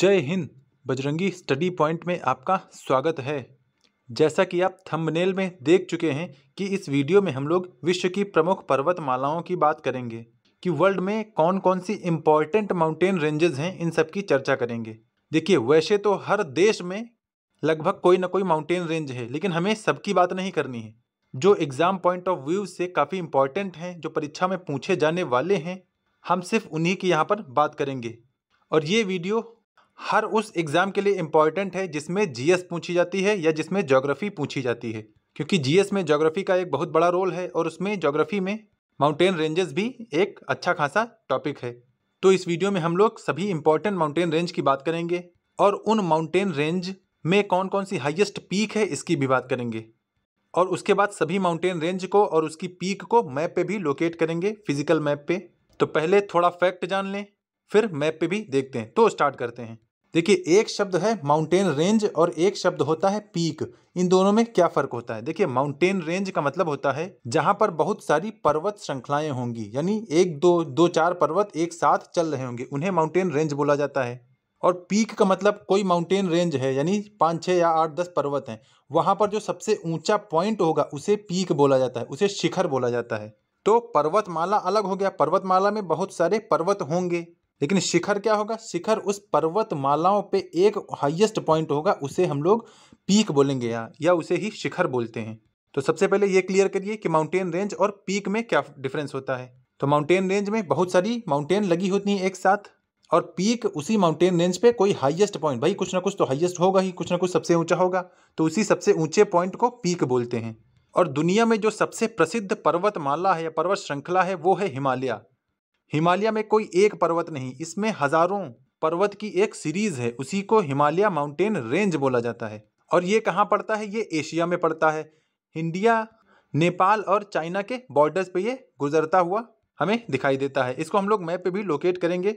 जय Hind Bajrangi study point में आपका स्वागत है जैसा कि आप थंबनेल में देख चुके हैं कि इस वीडियो में हम लोग विश्व की प्रमुख पर्वतमालाओं की बात करेंगे कि वर्ल्ड में कौन कौन सी इम्पॉर्टेंट माउंटेन रेंजेस हैं इन सब की चर्चा करेंगे देखिए वैसे तो हर देश में लगभग कोई ना कोई माउंटेन रेंज है लेकिन हमें सबकी बात नहीं करनी है जो एग्ज़ाम पॉइंट ऑफ व्यू से काफ़ी इम्पॉर्टेंट हैं जो परीक्षा में पूछे जाने वाले हैं हम सिर्फ उन्हीं की यहाँ पर बात करेंगे और ये वीडियो हर उस एग्ज़ाम के लिए इम्पॉर्टेंट है जिसमें जीएस पूछी जाती है या जिसमें जोग्राफ़ी पूछी जाती है क्योंकि जीएस में जोग्राफ़ी का एक बहुत बड़ा रोल है और उसमें ज्योग्राफी में माउंटेन रेंजेस भी एक अच्छा खासा टॉपिक है तो इस वीडियो में हम लोग सभी इंपॉर्टेंट माउंटेन रेंज की बात करेंगे और उन माउंटेन रेंज में कौन कौन सी हाइएस्ट पीक है इसकी भी बात करेंगे और उसके बाद सभी माउंटेन रेंज को और उसकी पीक को मैप पे भी लोकेट करेंगे फिजिकल मैप पे तो पहले थोड़ा फैक्ट जान लें फिर मैप पे भी देखते हैं तो स्टार्ट करते हैं देखिए एक शब्द है माउंटेन रेंज और एक शब्द होता है पीक इन दोनों में क्या फर्क होता है देखिए माउंटेन रेंज का मतलब होता है जहां पर बहुत सारी पर्वत श्रृंखलाएं होंगी यानी एक दो दो चार पर्वत एक साथ चल रहे होंगे उन्हें माउंटेन रेंज बोला जाता है और पीक का मतलब कोई माउंटेन रेंज है यानी पाँच छः या आठ दस पर्वत हैं वहाँ पर जो सबसे ऊंचा पॉइंट होगा उसे पीक बोला जाता है उसे शिखर बोला जाता है तो पर्वतमाला अलग हो गया पर्वतमाला में बहुत सारे पर्वत होंगे लेकिन शिखर क्या होगा शिखर उस पर्वत मालाओं पे एक हाईएस्ट पॉइंट होगा उसे हम लोग पीक बोलेंगे यहाँ या उसे ही शिखर बोलते हैं तो सबसे पहले ये क्लियर करिए कि माउंटेन रेंज और पीक में क्या डिफरेंस होता है तो माउंटेन रेंज में बहुत सारी माउंटेन लगी होती हैं एक साथ और पीक उसी माउंटेन रेंज पे कोई हाईएस्ट पॉइंट भाई कुछ ना कुछ तो हाईएस्ट होगा ही कुछ ना कुछ सबसे ऊंचा होगा तो उसी सबसे ऊंचे पॉइंट को पीक बोलते हैं और दुनिया में जो सबसे प्रसिद्ध पर्वतमाला है या पर्वत श्रृंखला है वो है हिमालय हिमालय में कोई एक पर्वत नहीं इसमें हजारों पर्वत की एक सीरीज है उसी को हिमालय माउंटेन रेंज बोला जाता है और ये कहाँ पड़ता है ये एशिया में पड़ता है इंडिया नेपाल और चाइना के बॉर्डर्स पे ये गुजरता हुआ हमें दिखाई देता है इसको हम लोग मैप पे भी लोकेट करेंगे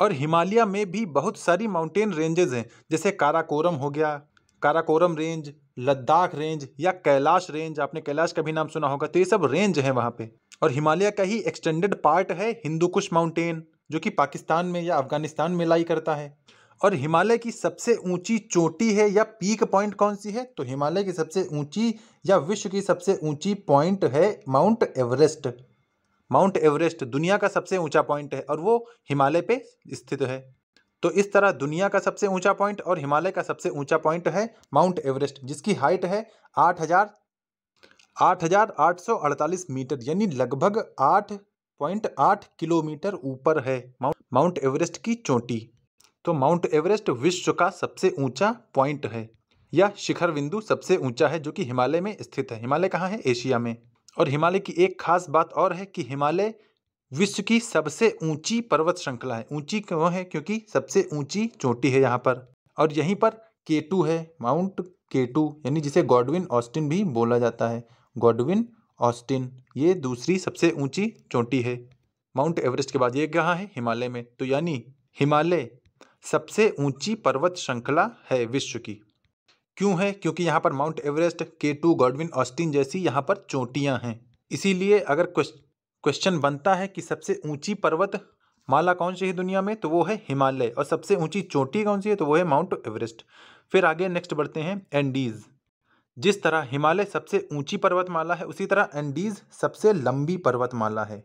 और हिमालय में भी बहुत सारी माउंटेन रेंजेज हैं जैसे काराकोरम हो गया काराकोरम रेंज लद्दाख रेंज या कैलाश रेंज आपने कैलाश का भी नाम सुना होगा तो ये सब रेंज है वहाँ पे और हिमालय का ही एक्सटेंडेड पार्ट है हिंदू कुश माउंटेन जो कि पाकिस्तान में या अफगानिस्तान में लाई करता है और हिमालय की सबसे ऊंची चोटी है या पीक पॉइंट कौन सी है तो हिमालय की सबसे ऊंची या विश्व की सबसे ऊंची पॉइंट है माउंट एवरेस्ट माउंट एवरेस्ट दुनिया का सबसे ऊंचा पॉइंट है और वो हिमालय पे स्थित है तो इस तरह दुनिया का सबसे ऊंचा पॉइंट और हिमालय का सबसे ऊंचा पॉइंट है माउंट एवरेस्ट जिसकी हाइट है आठ हज़ार 8,848 मीटर यानी लगभग 8.8 किलोमीटर ऊपर है माउंट एवरेस्ट की चोटी तो माउंट एवरेस्ट विश्व का सबसे ऊंचा पॉइंट है यह शिखर बिंदु सबसे ऊंचा है जो कि हिमालय में स्थित है हिमालय कहाँ है एशिया में और हिमालय की एक खास बात और है कि हिमालय विश्व की सबसे ऊंची पर्वत श्रृंखला है ऊंची क्यों है क्योंकि सबसे ऊंची चोटी है यहाँ पर और यहीं पर केटू है माउंट केटू यानी जिसे गॉडविन ऑस्टिन भी बोला जाता है गॉडविन ऑस्टिन ये दूसरी सबसे ऊंची चोटी है माउंट एवरेस्ट के बाद ये कहाँ है हिमालय में तो यानी हिमालय सबसे ऊंची पर्वत श्रृंखला है विश्व की क्यों है क्योंकि यहाँ पर Mount Everest K two Godwin Austen जैसी यहाँ पर चोटियाँ हैं इसीलिए अगर क्वेश्चन बनता है कि सबसे ऊंची पर्वत माला कौन सी है दुनिया में तो वो है हिमालय और सबसे ऊंची चोटी कौन सी है तो वो है माउंट एवरेस्ट फिर आगे नेक्स्ट बढ़ते हैं एंडीज़ जिस तरह हिमालय सबसे ऊंची पर्वतमाला है उसी तरह एंडीज सबसे लंबी पर्वतमाला है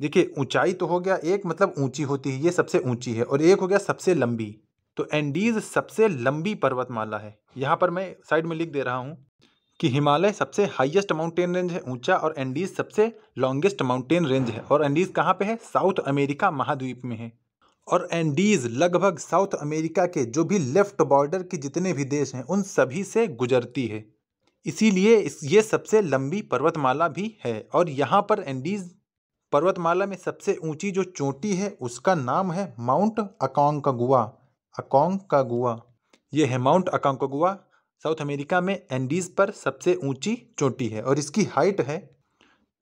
देखिए ऊंचाई तो हो गया एक मतलब ऊंची होती है ये सबसे ऊंची है और एक हो गया सबसे लंबी तो एंडीज सबसे लंबी पर्वतमाला है यहाँ पर मैं साइड में लिख दे रहा हूँ कि हिमालय सबसे हाईएस्ट माउंटेन रेंज है ऊंचा और एंडीज सबसे लॉन्गेस्ट माउंटेन रेंज है और एंडीज कहाँ पे है साउथ अमेरिका महाद्वीप में है और एंडीज़ लगभग साउथ अमेरिका के जो भी लेफ्ट बॉर्डर के जितने भी देश हैं उन सभी से गुजरती है इसीलिए इस ये सबसे लंबी पर्वतमाला भी है और यहाँ पर एंडीज़ पर्वतमाला में सबसे ऊंची जो चोटी है उसका नाम है माउंट अकोंकागुआ अकोंकागुआ ये है माउंट अकोंकागुआ साउथ अमेरिका में एंडीज़ पर सबसे ऊंची चोटी है और इसकी हाइट है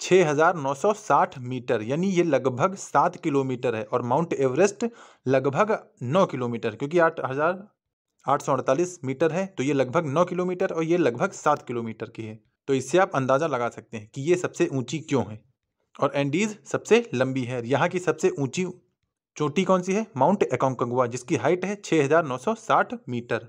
6,960 मीटर यानी ये लगभग सात किलोमीटर है और माउंट एवरेस्ट लगभग नौ किलोमीटर क्योंकि आठ हज़ार आठ सौ अड़तालीस मीटर है तो ये लगभग नौ किलोमीटर और ये लगभग सात किलोमीटर की है तो इससे आप अंदाज़ा लगा सकते हैं कि ये सबसे ऊंची क्यों है और एंडीज़ सबसे लंबी है यहाँ की सबसे ऊंची चोटी कौन सी है माउंट एकोंकगुआ जिसकी हाइट है 6,960 मीटर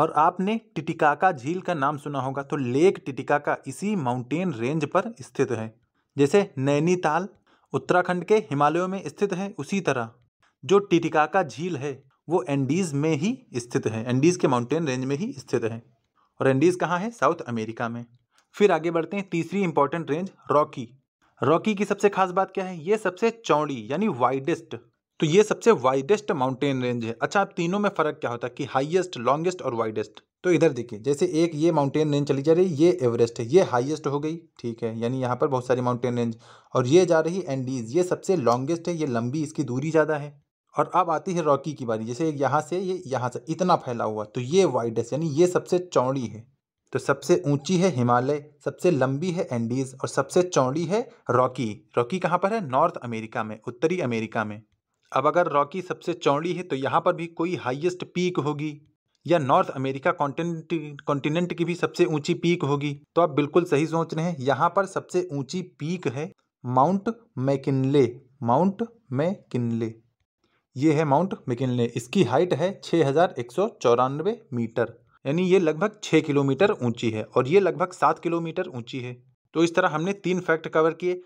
और आपने टिटिकाका झील का नाम सुना होगा तो लेक टिटिकाका इसी माउंटेन रेंज पर स्थित है जैसे नैनीताल उत्तराखंड के हिमालयों में स्थित है उसी तरह जो टिटिकाका झील है वो एंडीज़ में ही स्थित है एंडीज़ के माउंटेन रेंज में ही स्थित है और एंडीज़ कहाँ है साउथ अमेरिका में फिर आगे बढ़ते हैं तीसरी इंपॉर्टेंट रेंज रॉकी रॉकी की सबसे खास बात क्या है ये सबसे चौड़ी यानी वाइडेस्ट तो ये सबसे वाइडेस्ट माउंटेन रेंज है अच्छा अब तीनों में फ़र्क क्या होता है कि हाइएस्ट लॉन्गेस्ट और वाइडेस्ट तो इधर देखिए जैसे एक ये माउंटेन रेंज चली जा रही है ये एवरेस्ट है ये हाईएस्ट हो गई ठीक है यानी यहाँ पर बहुत सारी माउंटेन रेंज और ये जा रही एंडीज ये सबसे लॉन्गेस्ट है ये लंबी इसकी दूरी ज़्यादा है और अब आती है रॉकी की बारी जैसे यहाँ से ये यहाँ से इतना फैला हुआ तो ये वाइडेस्ट यानी ये सबसे चौड़ी है तो सबसे ऊंची है हिमालय सबसे लंबी है एंडीज़ और सबसे चौड़ी है रॉकी रॉकी कहाँ पर है नॉर्थ अमेरिका में उत्तरी अमेरिका में अब अगर रॉकी सबसे चौड़ी है तो यहाँ पर भी कोई हाईएस्ट पीक होगी या नॉर्थ अमेरिका कॉन्टिनेंट कॉन्टिनेंट की भी सबसे ऊंची पीक होगी तो आप बिल्कुल सही सोच रहे हैं यहाँ पर सबसे ऊंची पीक है माउंट मैकिनले माउंट मैकिनले ये है माउंट मैकिनले इसकी हाइट है छः हज़ार एक सौ चौरानवे मीटर यानी ये लगभग छः किलोमीटर ऊंची है और ये लगभग सात किलोमीटर ऊंची है तो इस तरह हमने तीन फैक्ट कवर किए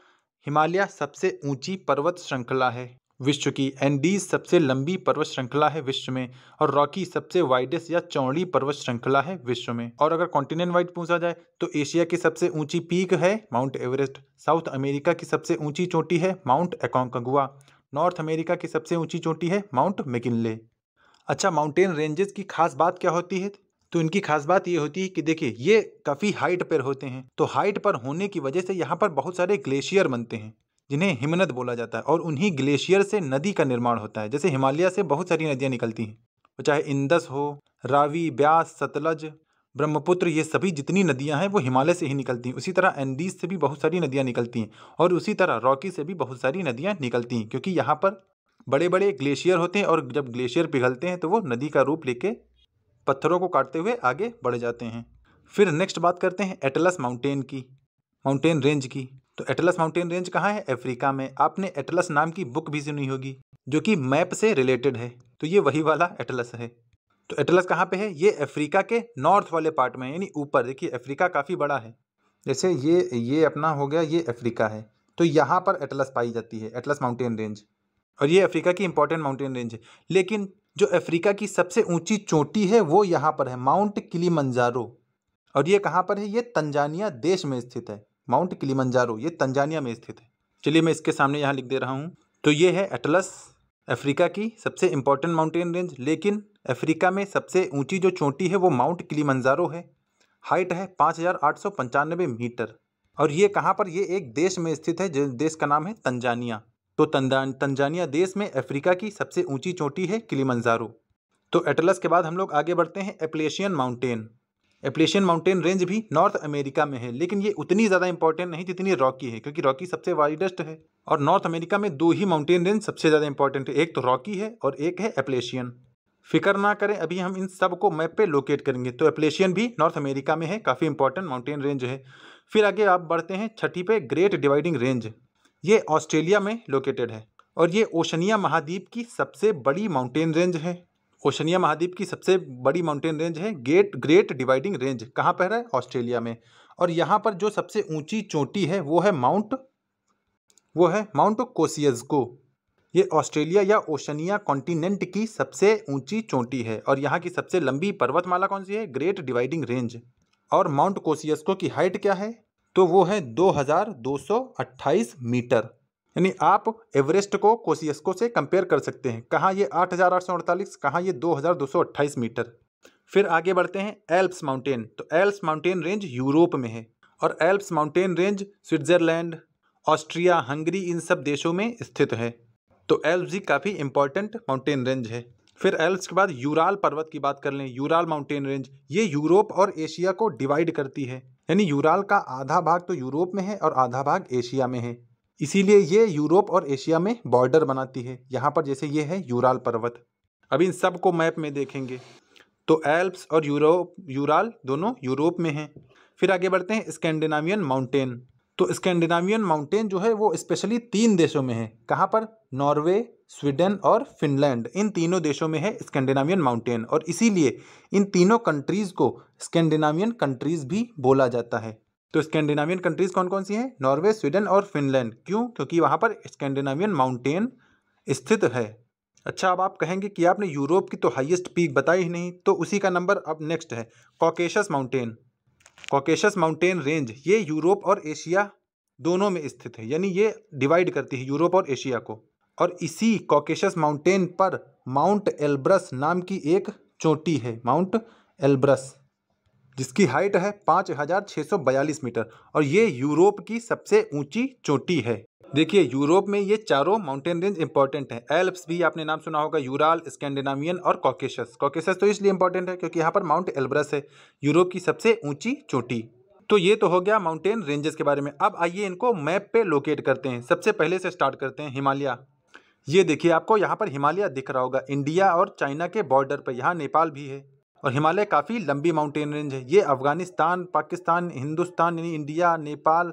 हिमालय सबसे ऊंची पर्वत श्रृंखला है विश्व की एंडीज सबसे लंबी पर्वत श्रृंखला है विश्व में और रॉकी सबसे वाइडेस्ट या चौड़ी पर्वत श्रृंखला है विश्व में और अगर कॉन्टिनेंट वाइड पूछा जाए तो एशिया की सबसे ऊंची पीक है माउंट एवरेस्ट साउथ अमेरिका की सबसे ऊंची चोटी है माउंट एकोंकगुआ नॉर्थ अमेरिका की सबसे ऊंची चोटी है माउंट मेकिनले अच्छा माउंटेन रेंजेस की खास बात क्या होती है तो इनकी खास बात ये होती है कि देखिए ये काफ़ी हाइट पर होते हैं तो हाइट पर होने की वजह से यहाँ पर बहुत सारे ग्लेशियर बनते हैं जिन्हें हिमनद बोला जाता है और उन्हीं ग्लेशियर से नदी का निर्माण होता है जैसे हिमालय से बहुत सारी नदियाँ निकलती हैं वो चाहे इंदस हो रावी ब्यास सतलज ब्रह्मपुत्र ये सभी जितनी नदियाँ हैं वो हिमालय से ही निकलती हैं उसी तरह एंडीज से भी बहुत सारी नदियाँ निकलती हैं और उसी तरह रॉकी से भी बहुत सारी नदियाँ निकलती हैं क्योंकि यहाँ पर बड़े बड़े ग्लेशियर होते हैं और जब ग्लेशियर पिघलते हैं तो वो नदी का रूप लेके पत्थरों को काटते हुए आगे बढ़ जाते हैं फिर नेक्स्ट बात करते हैं एटलस माउंटेन की माउंटेन रेंज की तो एटलस माउंटेन रेंज कहाँ है अफ्रीका में आपने एटलस नाम की बुक भी सुनी होगी जो कि मैप से रिलेटेड है तो ये वही वाला एटलस है तो एटलस कहाँ पे है ये अफ्रीका के नॉर्थ वाले पार्ट में यानी ऊपर देखिए अफ्रीका काफ़ी बड़ा है जैसे ये ये अपना हो गया ये अफ्रीका है तो यहाँ पर एटलस पाई जाती है एटलस माउंटेन रेंज और ये अफ्रीका की इंपॉर्टेंट माउंटेन रेंज है लेकिन जो अफ्रीका की सबसे ऊंची चोटी है वो यहाँ पर है माउंट किली और ये कहाँ पर है ये तंजानिया देश में स्थित है माउंट किलीमंजारो ये तंजानिया में स्थित है चलिए मैं इसके सामने यहाँ लिख दे रहा हूँ तो ये है एटलस अफ्रीका की सबसे इंपॉर्टेंट माउंटेन रेंज लेकिन अफ्रीका में सबसे ऊंची जो चोटी है वो माउंट किलिमंजारो है हाइट है पाँच हज़ार आठ सौ पंचानवे मीटर और ये कहाँ पर ये एक देश में स्थित है जिस देश का नाम है तंजानिया तो तंजान तंजानिया देश में अफ्रीका की सबसे ऊंची चोटी है किलिमंजारो तो एटलस के बाद हम लोग आगे बढ़ते हैं Appalachian mountain Appalachian mountain range भी नॉर्थ अमेरिका में है लेकिन ये उतनी ज़्यादा इंपॉर्टेंट नहीं जितनी रॉकी है क्योंकि रॉकी सबसे वाइडेस्ट है और नॉर्थ अमेरिका में दो ही माउंटेन रेंज सबसे ज़्यादा इंपॉर्टेंट है एक तो रॉकी है और एक है एप्लेशियन फिक्र ना करें अभी हम इन सब को मैप पे लोकेट करेंगे तो एप्लेशियन भी नॉर्थ अमेरिका में है काफ़ी इंपॉर्टेंट माउंटेन रेंज है फिर आगे आप बढ़ते हैं छठी पे ग्रेट डिवाइडिंग रेंज ये ऑस्ट्रेलिया में लोकेटेड है और ये ओशनिया महाद्वीप की सबसे बड़ी माउंटेन रेंज है ओशनिया महाद्वीप की सबसे बड़ी माउंटेन रेंज है गेट ग्रेट डिवाइडिंग रेंज कहाँ पर है ऑस्ट्रेलिया में और यहाँ पर जो सबसे ऊंची चोटी है वो है माउंट वो है माउंट कोसियजगो ये ऑस्ट्रेलिया या ओशनिया कॉन्टिनेंट की सबसे ऊंची चोटी है और यहाँ की सबसे लंबी पर्वतमाला कौन सी है ग्रेट डिवाइडिंग रेंज और माउंट कोसियस्को की हाइट क्या है तो वो है 2228 मीटर यानी आप एवरेस्ट को कोशियस्को से कंपेयर कर सकते हैं कहाँ ये आठ हज़ार आठ सौ अड़तालीस कहाँ ये दो हज़ार दो सौ अट्ठाईस मीटर फिर आगे बढ़ते हैं एल्प्स माउंटेन तो एल्प्स माउंटेन रेंज यूरोप में है और Alps mountain range Switzerland Austria Hungary इन सब देशों में स्थित है तो एल्प्स जी काफ़ी इंपॉर्टेंट माउंटेन रेंज है फिर एल्प्स के बाद यूराल पर्वत की बात कर लें यूराल माउंटेन रेंज ये यूरोप और एशिया को डिवाइड करती है यानी यूराल का आधा भाग तो यूरोप में है और आधा भाग एशिया में है इसीलिए ये यूरोप और एशिया में बॉर्डर बनाती है यहाँ पर जैसे ये है यूराल पर्वत अब इन सब को मैप में देखेंगे तो एल्प्स और यूरोप यूराल दोनों यूरोप में हैं फिर आगे बढ़ते हैं स्कैंडिनावियन माउंटेन तो स्कैंडिनावियन माउंटेन जो है वो स्पेशली तीन देशों में है कहाँ पर नॉर्वे स्वीडन और फिनलैंड इन तीनों देशों में है स्कैंडिनावियन माउंटेन और इसीलिए इन तीनों कंट्रीज़ को स्कैंडिनावियन कंट्रीज़ भी बोला जाता है तो स्कैंडिनेवियन कंट्रीज कौन कौन सी हैं नॉर्वे स्वीडन और फिनलैंड क्यों क्योंकि वहाँ पर स्कैंडिनेवियन माउंटेन स्थित है अच्छा अब आप कहेंगे कि आपने यूरोप की तो हाईएस्ट पीक बताई ही नहीं तो उसी का नंबर अब नेक्स्ट है Caucasus mountain Caucasus mountain range ये यूरोप और एशिया दोनों में स्थित है यानी ये डिवाइड करती है यूरोप और एशिया को और इसी कॉकेशस माउंटेन पर माउंट एल्ब्रस नाम की एक चोटी है माउंट एल्ब्रस जिसकी हाइट है पाँच हज़ार छः सौ बयालीस मीटर और ये यूरोप की सबसे ऊंची चोटी है देखिए यूरोप में ये चारों माउंटेन रेंज इंपॉर्टेंट है एल्प्स भी आपने नाम सुना होगा यूराल स्कैंडिनामियन और कॉकेशस कॉकेशस तो इसलिए इंपॉर्टेंट है क्योंकि यहाँ पर माउंट एल्ब्रस है यूरोप की सबसे ऊंची चोटी तो ये तो हो गया माउंटेन रेंजेस के बारे में अब आइए इनको मैप पे लोकेट करते हैं सबसे पहले से स्टार्ट करते हैं हिमालय ये देखिए आपको यहाँ पर हिमालय दिख रहा होगा इंडिया और चाइना के बॉर्डर पर यहाँ नेपाल भी है और हिमालय काफ़ी लंबी माउंटेन रेंज है ये अफ़गानिस्तान पाकिस्तान हिंदुस्तान यानी इंडिया नेपाल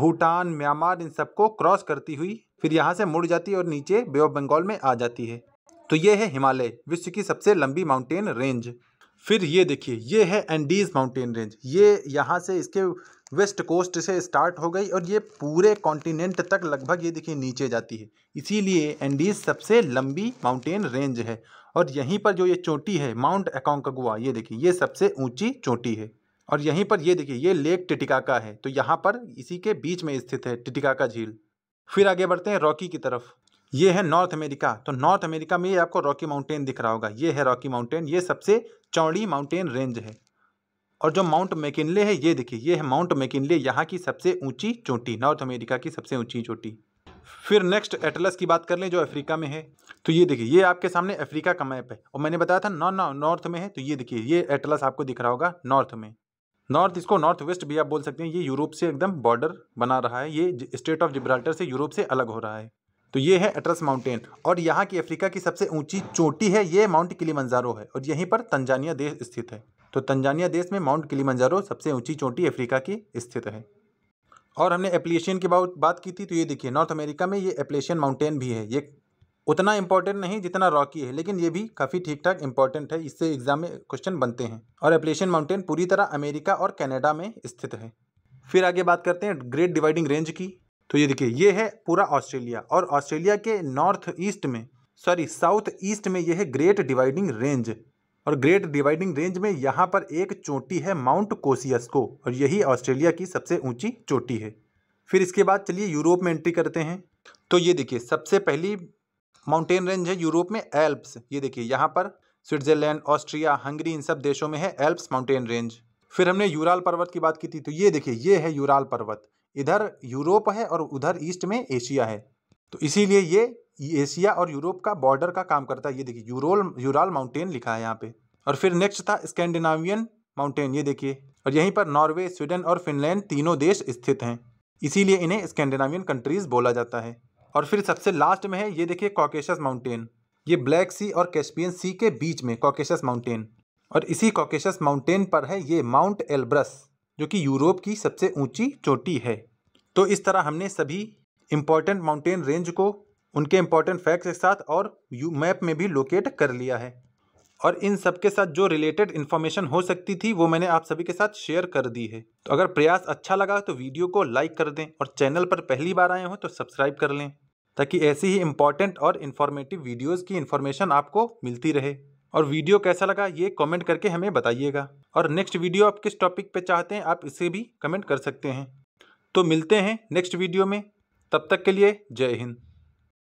भूटान म्यांमार इन सबको क्रॉस करती हुई फिर यहाँ से मुड़ जाती है और नीचे बे ऑफ बंगाल में आ जाती है तो ये है हिमालय विश्व की सबसे लंबी माउंटेन रेंज फिर ये देखिए ये है एंडीज़ माउंटेन रेंज ये यहाँ से इसके वेस्ट कोस्ट से स्टार्ट हो गई और ये पूरे कॉन्टिनेंट तक लगभग ये देखिए नीचे जाती है इसीलिए एंडीज सबसे लंबी माउंटेन रेंज है और यहीं पर जो ये चोटी है माउंट एकोंकगुआ ये देखिए ये सबसे ऊंची चोटी है और यहीं पर ये देखिए ये लेक टिटिकाका है तो यहाँ पर इसी के बीच में स्थित है टिटिकाका झील फिर आगे बढ़ते हैं रॉकी की तरफ ये है नॉर्थ अमेरिका तो नॉर्थ अमेरिका में ये आपको रॉकी माउंटेन दिख रहा होगा ये है रॉकी माउंटेन ये सबसे चौड़ी माउंटेन रेंज है और जो माउंट मैकिनले है ये देखिए ये है माउंट मैकिनले यहाँ की सबसे ऊंची चोटी नॉर्थ अमेरिका की सबसे ऊंची चोटी फिर नेक्स्ट एटलस की बात कर लें जो अफ्रीका में है तो ये देखिए ये आपके सामने अफ्रीका का मैप है और मैंने बताया था नॉ नॉर्थ में है तो ये देखिए ये एटलस आपको दिख रहा होगा नॉर्थ में नॉर्थ इसको नॉर्थ वेस्ट भी आप बोल सकते हैं ये यूरोप से एकदम बॉर्डर बना रहा है ये स्टेट ऑफ जिब्राल्टर से यूरोप से अलग हो रहा है तो ये है एटरस माउंटेन और यहाँ की अफ्रीका की सबसे ऊंची चोटी है ये माउंट किली है और यहीं पर तंजानिया देश स्थित है तो तंजानिया देश में माउंट किलीमंजारो सबसे ऊंची चोटी अफ्रीका की स्थित है और हमने एप्लीशियन की बात की थी तो ये देखिए नॉर्थ अमेरिका में ये एप्लीशियन माउंटेन भी है ये उतना इंपॉर्टेंट नहीं जितना रॉकी है लेकिन ये भी काफ़ी ठीक ठाक इंपॉर्टेंट है इससे एग्जाम में क्वेश्चन बनते हैं और एप्लीशियन माउंटेन पूरी तरह अमेरिका और कैनेडा में स्थित है फिर आगे बात करते हैं ग्रेट डिवाइडिंग रेंज की तो ये देखिए ये है पूरा ऑस्ट्रेलिया और ऑस्ट्रेलिया के नॉर्थ ईस्ट में सॉरी साउथ ईस्ट में यह है ग्रेट डिवाइडिंग रेंज और ग्रेट डिवाइडिंग रेंज में यहाँ पर एक चोटी है माउंट कोसियस को और यही ऑस्ट्रेलिया की सबसे ऊंची चोटी है फिर इसके बाद चलिए यूरोप में एंट्री करते हैं तो ये देखिए सबसे पहली माउंटेन रेंज है यूरोप में एल्प्स ये देखिए यहाँ पर स्विट्जरलैंड ऑस्ट्रिया हंगरी इन सब देशों में है एल्प्स माउंटेन रेंज फिर हमने यूराल पर्वत की बात की थी तो ये देखिए ये है यूराल पर्वत इधर यूरोप है और उधर ईस्ट में एशिया है तो इसीलिए ये एशिया और यूरोप का बॉर्डर का काम करता है ये देखिए यूरोल यूराल माउंटेन लिखा है यहाँ पे और फिर नेक्स्ट था स्कैंडिनावियन माउंटेन ये देखिए और यहीं पर नॉर्वे स्वीडन और फिनलैंड तीनों देश स्थित हैं इसीलिए इन्हें स्कैंडिनावियन कंट्रीज़ बोला जाता है और फिर सबसे लास्ट में है ये देखिए कॉकेशस माउंटेन ये ब्लैक सी और कैस्पियन सी के बीच में कॉकेशस माउंटेन और इसी कॉकेशस माउंटेन पर है ये माउंट एल्ब्रस जो कि यूरोप की सबसे ऊंची चोटी है तो इस तरह हमने सभी इम्पॉर्टेंट माउंटेन रेंज को उनके इंपॉर्टेंट फैक्ट्स के साथ और यू मैप में भी लोकेट कर लिया है और इन सब के साथ जो रिलेटेड इन्फॉर्मेशन हो सकती थी वो मैंने आप सभी के साथ शेयर कर दी है तो अगर प्रयास अच्छा लगा तो वीडियो को लाइक कर दें और चैनल पर पहली बार आए हों तो सब्सक्राइब कर लें ताकि ऐसी ही इंपॉर्टेंट और इन्फॉर्मेटिव वीडियोज़ की इन्फॉर्मेशन आपको मिलती रहे और वीडियो कैसा लगा ये कमेंट करके हमें बताइएगा और नेक्स्ट वीडियो आप किस टॉपिक पे चाहते हैं आप इसे भी कमेंट कर सकते हैं तो मिलते हैं नेक्स्ट वीडियो में तब तक के लिए जय हिंद